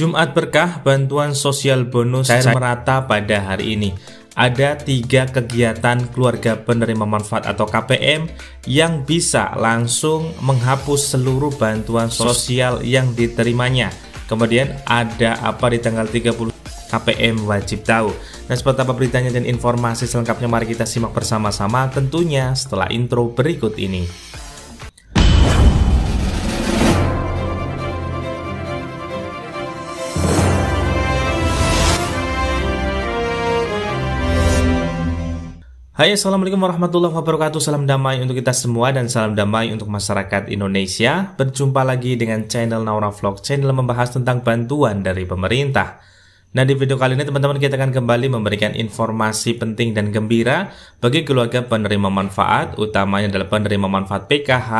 Jumat Berkah Bantuan Sosial Bonus cair merata pada hari ini. Ada tiga kegiatan keluarga penerima manfaat atau KPM yang bisa langsung menghapus seluruh bantuan sosial yang diterimanya. Kemudian ada apa di tanggal 30 KPM wajib tahu. Nah, seperti apa beritanya dan informasi selengkapnya mari kita simak bersama-sama tentunya setelah intro berikut ini. Hai Assalamualaikum warahmatullahi wabarakatuh Salam damai untuk kita semua dan salam damai untuk masyarakat Indonesia Berjumpa lagi dengan channel Naura Vlog Channel membahas tentang bantuan dari pemerintah Nah di video kali ini teman-teman kita akan kembali memberikan informasi penting dan gembira Bagi keluarga penerima manfaat Utamanya adalah penerima manfaat PKH,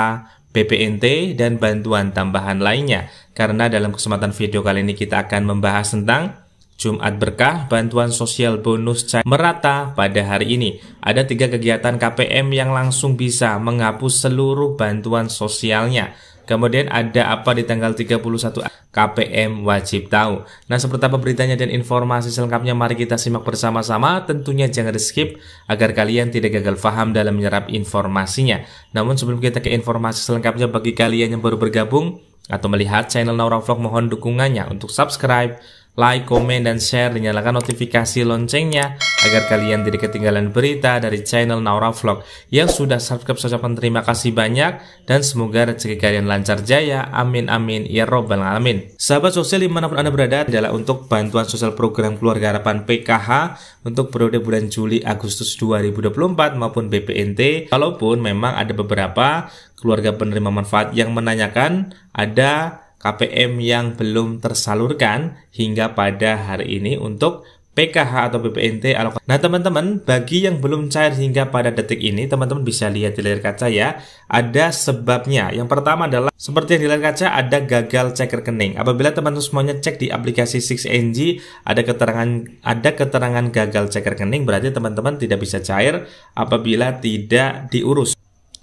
BPNT dan bantuan tambahan lainnya Karena dalam kesempatan video kali ini kita akan membahas tentang Jumat Berkah, bantuan sosial bonus cair merata pada hari ini. Ada tiga kegiatan KPM yang langsung bisa menghapus seluruh bantuan sosialnya. Kemudian ada apa di tanggal 31 KPM wajib tahu. Nah, seperti apa beritanya dan informasi selengkapnya mari kita simak bersama-sama. Tentunya jangan di skip agar kalian tidak gagal paham dalam menyerap informasinya. Namun sebelum kita ke informasi selengkapnya bagi kalian yang baru bergabung atau melihat channel Naura Vlog mohon dukungannya untuk subscribe like, komen, dan share, dan nyalakan notifikasi loncengnya agar kalian tidak ketinggalan berita dari channel Naura Vlog. Yang sudah subscribe, saya ucapkan terima kasih banyak dan semoga rezeki kalian lancar jaya. Amin amin ya robbal alamin. Sahabat sosial dimanapun anda berada adalah untuk bantuan sosial program keluarga harapan PKH untuk periode bulan Juli Agustus 2024 maupun BPNT. Kalaupun memang ada beberapa keluarga penerima manfaat yang menanyakan ada KPM yang belum tersalurkan hingga pada hari ini untuk PKH atau BPNT alokasi. Nah teman-teman, bagi yang belum cair hingga pada detik ini, teman-teman bisa lihat di layar kaca ya, ada sebabnya. Yang pertama adalah, seperti yang di layar kaca, ada gagal cek rekening. Apabila teman-teman semuanya cek di aplikasi 6NG, ada keterangan ada keterangan gagal cek rekening, berarti teman-teman tidak bisa cair apabila tidak diurus.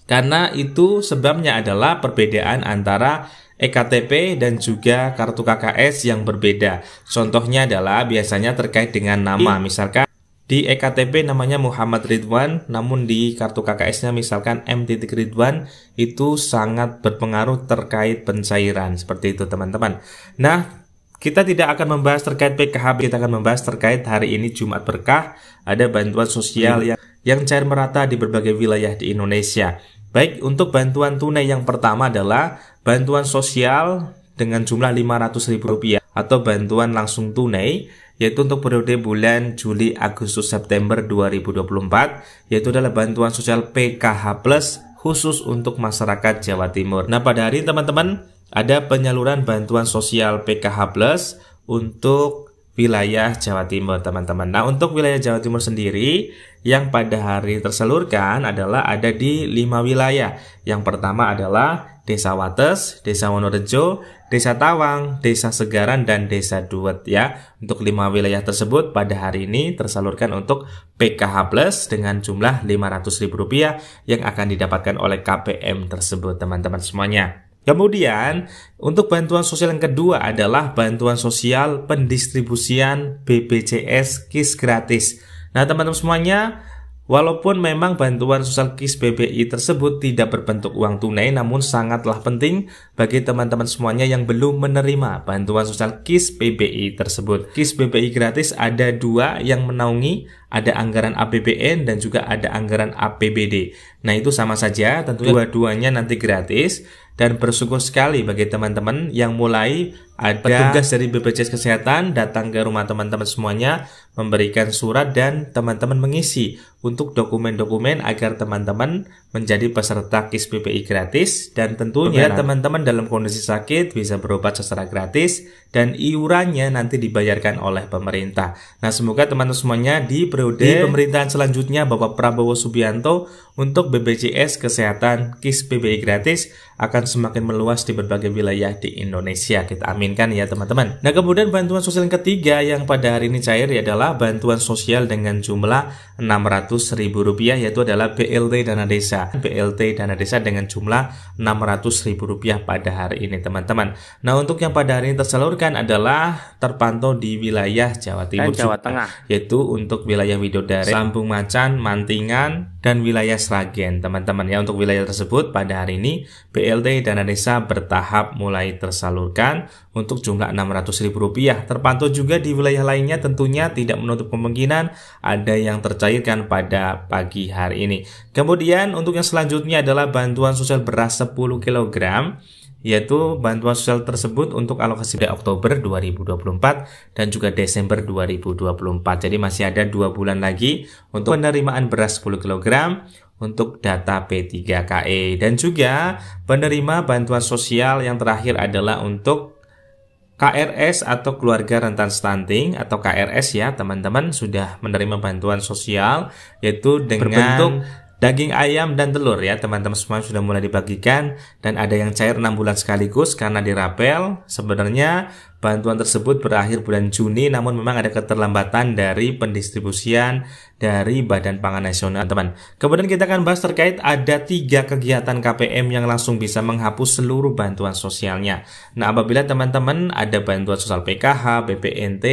Karena itu sebabnya adalah perbedaan antara EKTP dan juga kartu KKS yang berbeda. Contohnya adalah biasanya terkait dengan nama, iya. misalkan di EKTP namanya Muhammad Ridwan, namun di kartu KKS-nya misalkan M. Ridwan itu sangat berpengaruh terkait pencairan. Seperti itu teman-teman. Nah, kita tidak akan membahas terkait PKH, kita akan membahas terkait hari ini Jumat Berkah, ada bantuan sosial iya. yang yang cair merata di berbagai wilayah di Indonesia. Baik, untuk bantuan tunai yang pertama adalah bantuan sosial dengan jumlah Rp500.000 atau bantuan langsung tunai yaitu untuk periode bulan Juli, Agustus, September 2024 yaitu adalah bantuan sosial PKH Plus khusus untuk masyarakat Jawa Timur. Nah, pada hari ini teman-teman ada penyaluran bantuan sosial PKH Plus untuk wilayah Jawa Timur, teman-teman. Nah, untuk wilayah Jawa Timur sendiri yang pada hari terselurkan adalah ada di lima wilayah. Yang pertama adalah Desa Wates, Desa Wonorejo, Desa Tawang, Desa Segaran, dan Desa Duet ya. Untuk lima wilayah tersebut pada hari ini tersalurkan untuk PKH Plus dengan jumlah Rp500.000 yang akan didapatkan oleh KPM tersebut teman-teman semuanya. Kemudian, untuk bantuan sosial yang kedua adalah bantuan sosial pendistribusian BPJS KIS gratis. Nah, teman-teman semuanya, walaupun memang bantuan sosial KIS BBI tersebut tidak berbentuk uang tunai, namun sangatlah penting bagi teman-teman semuanya yang belum menerima bantuan sosial KIS BBI tersebut. KIS BBI gratis ada dua yang menaungi, ada anggaran APBN dan juga ada anggaran APBD. Nah, itu sama saja, tentu iya. dua-duanya nanti gratis dan bersyukur sekali bagi teman-teman yang mulai ada petugas dari BPJS Kesehatan datang ke rumah teman-teman semuanya memberikan surat dan teman-teman mengisi untuk dokumen-dokumen agar teman-teman menjadi peserta KIS PPI gratis dan tentunya teman-teman dalam kondisi sakit bisa berobat secara gratis dan iurannya nanti dibayarkan oleh pemerintah. Nah, semoga teman-teman semuanya di periode di pemerintahan selanjutnya Bapak Prabowo Subianto untuk BPJS Kesehatan KIS PPI gratis akan semakin meluas di berbagai wilayah di Indonesia. Kita aminkan ya teman-teman. Nah kemudian bantuan sosial yang ketiga yang pada hari ini cair adalah bantuan sosial dengan jumlah Rp600.000 yaitu adalah BLT dana desa. BLT dana desa dengan jumlah Rp600.000 pada hari ini teman-teman. Nah, untuk yang pada hari ini tersalurkan adalah terpantau di wilayah Jawa Timur dan Jawa Tengah yaitu untuk wilayah Widodare, Lampung Macan, Mantingan dan wilayah Sragen teman-teman. Ya, untuk wilayah tersebut pada hari ini BLT dana desa bertahap mulai tersalurkan untuk jumlah Rp600.000. Terpantau juga di wilayah lainnya tentunya tidak menutup kemungkinan ada yang tercatat dicairkan pada pagi hari ini. Kemudian untuk yang selanjutnya adalah bantuan sosial beras 10 kg yaitu bantuan sosial tersebut untuk alokasi pada Oktober 2024 dan juga Desember 2024. Jadi masih ada dua bulan lagi untuk penerimaan beras 10 kg untuk data P3KE dan juga penerima bantuan sosial yang terakhir adalah untuk KRS atau keluarga rentan stunting atau KRS ya teman-teman sudah menerima bantuan sosial yaitu dengan berbentuk daging ayam dan telur ya teman-teman semua sudah mulai dibagikan dan ada yang cair 6 bulan sekaligus karena dirapel sebenarnya Bantuan tersebut berakhir bulan Juni namun memang ada keterlambatan dari pendistribusian dari Badan Pangan Nasional, teman. Kemudian kita akan bahas terkait ada tiga kegiatan KPM yang langsung bisa menghapus seluruh bantuan sosialnya. Nah, apabila teman-teman ada bantuan sosial PKH, BPNT,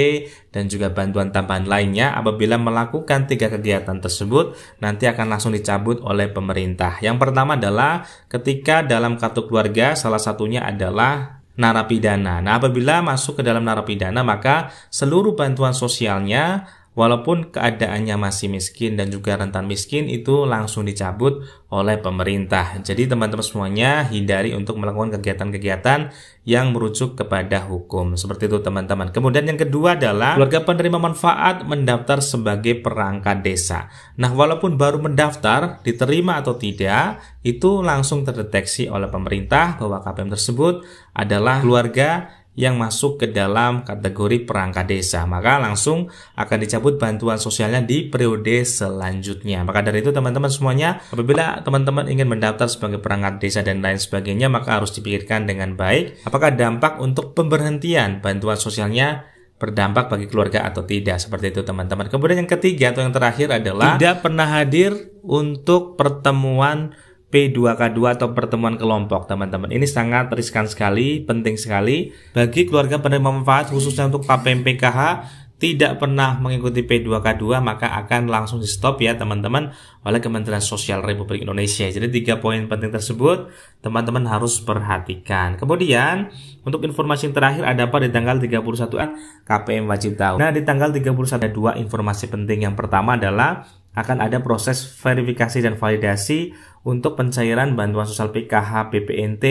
dan juga bantuan tambahan lainnya, apabila melakukan tiga kegiatan tersebut, nanti akan langsung dicabut oleh pemerintah. Yang pertama adalah ketika dalam kartu keluarga, salah satunya adalah narapidana. Nah, apabila masuk ke dalam narapidana, maka seluruh bantuan sosialnya walaupun keadaannya masih miskin dan juga rentan miskin itu langsung dicabut oleh pemerintah. Jadi teman-teman semuanya hindari untuk melakukan kegiatan-kegiatan yang merujuk kepada hukum. Seperti itu teman-teman. Kemudian yang kedua adalah keluarga penerima manfaat mendaftar sebagai perangkat desa. Nah, walaupun baru mendaftar, diterima atau tidak, itu langsung terdeteksi oleh pemerintah bahwa KPM tersebut adalah keluarga yang masuk ke dalam kategori perangkat desa. Maka langsung akan dicabut bantuan sosialnya di periode selanjutnya. Maka dari itu teman-teman semuanya, apabila teman-teman ingin mendaftar sebagai perangkat desa dan lain sebagainya, maka harus dipikirkan dengan baik apakah dampak untuk pemberhentian bantuan sosialnya berdampak bagi keluarga atau tidak seperti itu teman-teman. Kemudian yang ketiga atau yang terakhir adalah tidak pernah hadir untuk pertemuan P2K2 atau pertemuan kelompok teman-teman ini sangat riskan sekali penting sekali bagi keluarga penerima manfaat khususnya untuk KPM PKH tidak pernah mengikuti P2K2 maka akan langsung di stop ya teman-teman oleh Kementerian Sosial Republik Indonesia jadi tiga poin penting tersebut teman-teman harus perhatikan kemudian untuk informasi yang terakhir ada apa di tanggal 31 KPM wajib tahu nah di tanggal 31 ada dua informasi penting yang pertama adalah akan ada proses verifikasi dan validasi untuk pencairan bantuan sosial PKH BPNT.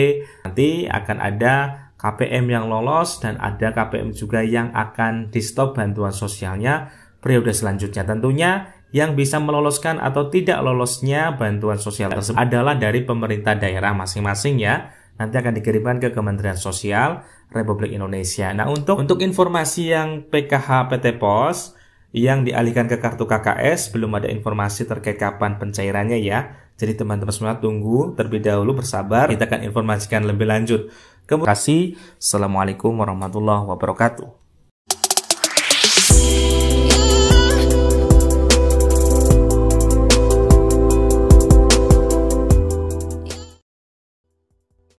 Nanti akan ada KPM yang lolos dan ada KPM juga yang akan di stop bantuan sosialnya periode selanjutnya. Tentunya yang bisa meloloskan atau tidak lolosnya bantuan sosial tersebut adalah dari pemerintah daerah masing-masing ya nanti akan dikirimkan ke Kementerian Sosial Republik Indonesia. Nah, untuk untuk informasi yang PKH PT Pos yang dialihkan ke kartu KKS belum ada informasi terkait kapan pencairannya ya. Jadi teman-teman semua tunggu terlebih dahulu bersabar kita akan informasikan lebih lanjut. terima kasih Assalamualaikum warahmatullahi wabarakatuh.